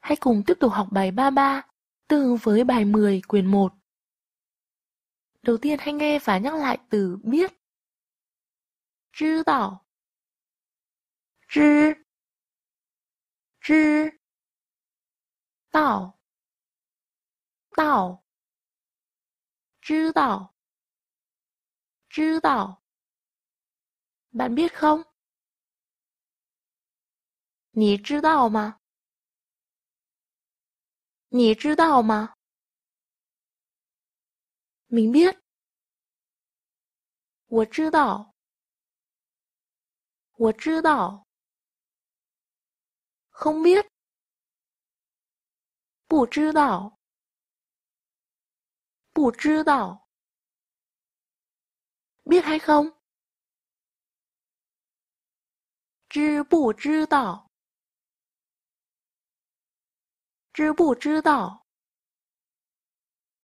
Hãy cùng tiếp tục học bài 33, tương với bài 10 quyền 1. Đầu tiên hãy nghe và nhắc lại từ biết. Chư đạo. Chư. Chư. Đạo. Đạo. Chư đạo. Chư đạo. Bạn biết không? 你知道吗？你知道吗？明边，我知道，我知道。横边，不知道，不知道。biết hay không？知不知道？知不知道？